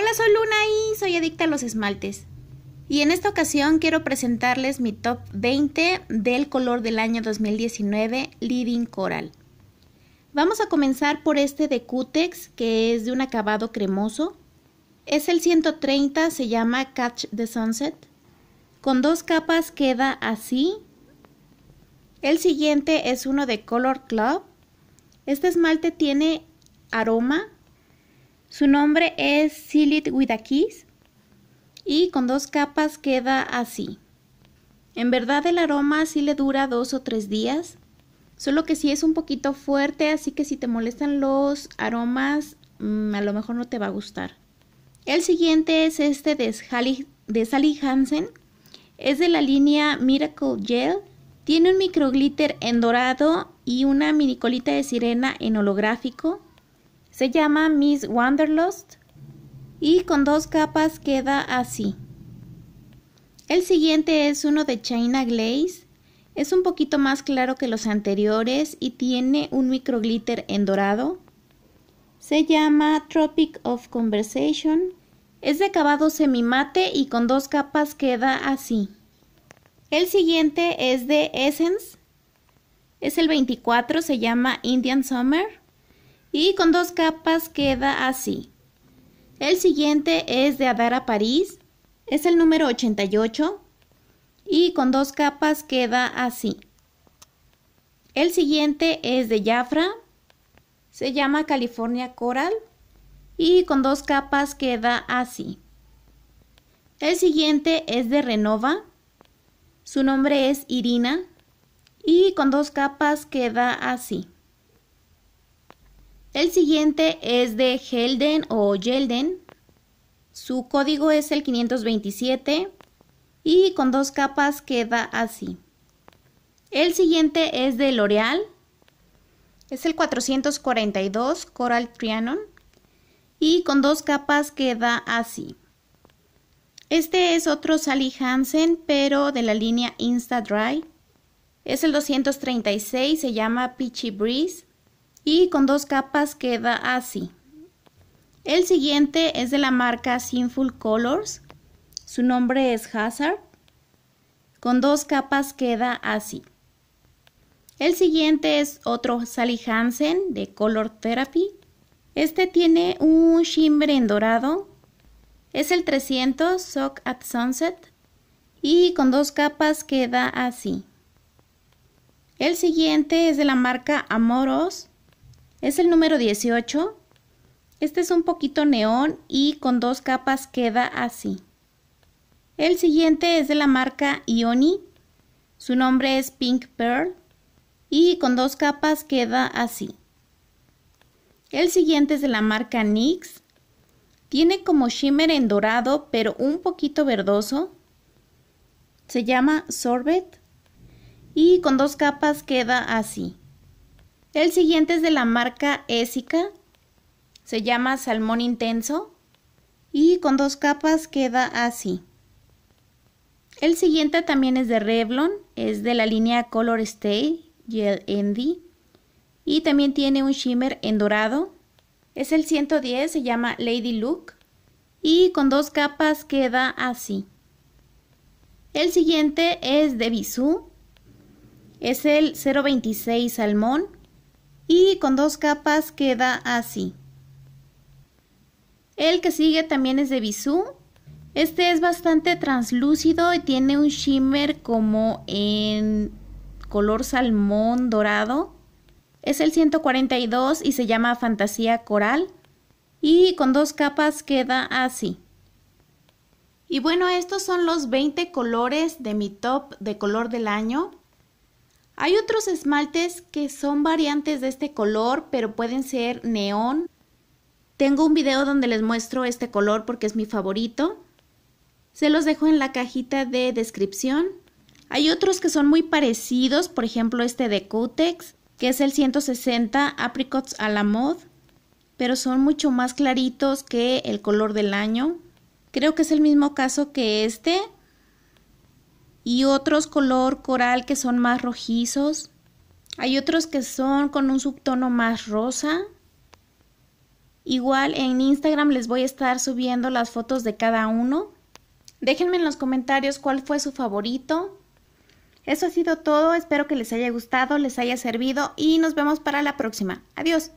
Hola, soy Luna y soy adicta a los esmaltes. Y en esta ocasión quiero presentarles mi top 20 del color del año 2019 Leading Coral. Vamos a comenzar por este de Cutex que es de un acabado cremoso. Es el 130, se llama Catch the Sunset. Con dos capas queda así. El siguiente es uno de Color Club. Este esmalte tiene aroma, su nombre es Silit with a Kiss y con dos capas queda así. En verdad el aroma sí le dura dos o tres días, solo que sí es un poquito fuerte, así que si te molestan los aromas, mm, a lo mejor no te va a gustar. El siguiente es este de Sally, de Hansen, es de la línea Miracle Gel, tiene un microglitter en dorado y una mini colita de sirena en holográfico. Se llama Miss Wanderlust y con dos capas queda así. El siguiente es uno de China Glaze. Es un poquito más claro que los anteriores y tiene un micro glitter en dorado. Se llama Tropic of Conversation. Es de acabado semi mate y con dos capas queda así. El siguiente es de Essence. Es el 24, se llama Indian Summer y con dos capas queda así. El siguiente es de Adara París, es el número 88 y con dos capas queda así. El siguiente es de Jafra, se llama California Coral y con dos capas queda así. El siguiente es de Renova, su nombre es Irina y con dos capas queda así. El siguiente es de Helden o Yelden. Su código es el 527 y con dos capas queda así. El siguiente es de L'Oreal. Es el 442 Coral Trianon y con dos capas queda así. Este es otro Sally Hansen, pero de la línea Insta Dry. Es el 236, se llama Peachy Breeze y con dos capas queda así. El siguiente es de la marca Sinful Colors. Su nombre es Hazard. Con dos capas queda así. El siguiente es otro Sally Hansen de Color Therapy. Este tiene un shimmer en dorado. Es el 300 Sock at Sunset. Y con dos capas queda así. El siguiente es de la marca Amoros es el número 18. Este es un poquito neón y con dos capas queda así. El siguiente es de la marca Ioni. Su nombre es Pink Pearl y con dos capas queda así. El siguiente es de la marca NYX. Tiene como shimmer en dorado pero un poquito verdoso. Se llama Sorbet y con dos capas queda así. El siguiente es de la marca Essica, Se llama Salmón Intenso. Y con dos capas queda así. El siguiente también es de Revlon. Es de la línea Color Stay Gel Endy Y también tiene un shimmer en dorado. Es el 110, se llama Lady Look. Y con dos capas queda así. El siguiente es de Bisú. Es el 026 Salmón y con dos capas queda así. El que sigue también es de Bisú. Este es bastante translúcido y tiene un shimmer como en color salmón dorado. Es el 142 y se llama Fantasía Coral. Y con dos capas queda así. Y bueno, estos son los 20 colores de mi top de color del año. Hay otros esmaltes que son variantes de este color, pero pueden ser neón. Tengo un video donde les muestro este color porque es mi favorito. Se los dejo en la cajita de descripción. Hay otros que son muy parecidos, por ejemplo este de Cutex, que es el 160 Apricots a la Mod, pero son mucho más claritos que el color del año. Creo que es el mismo caso que este, y otros color coral que son más rojizos. Hay otros que son con un subtono más rosa. Igual en Instagram les voy a estar subiendo las fotos de cada uno. Déjenme en los comentarios cuál fue su favorito. Eso ha sido todo, espero que les haya gustado, les haya servido y nos vemos para la próxima. Adiós.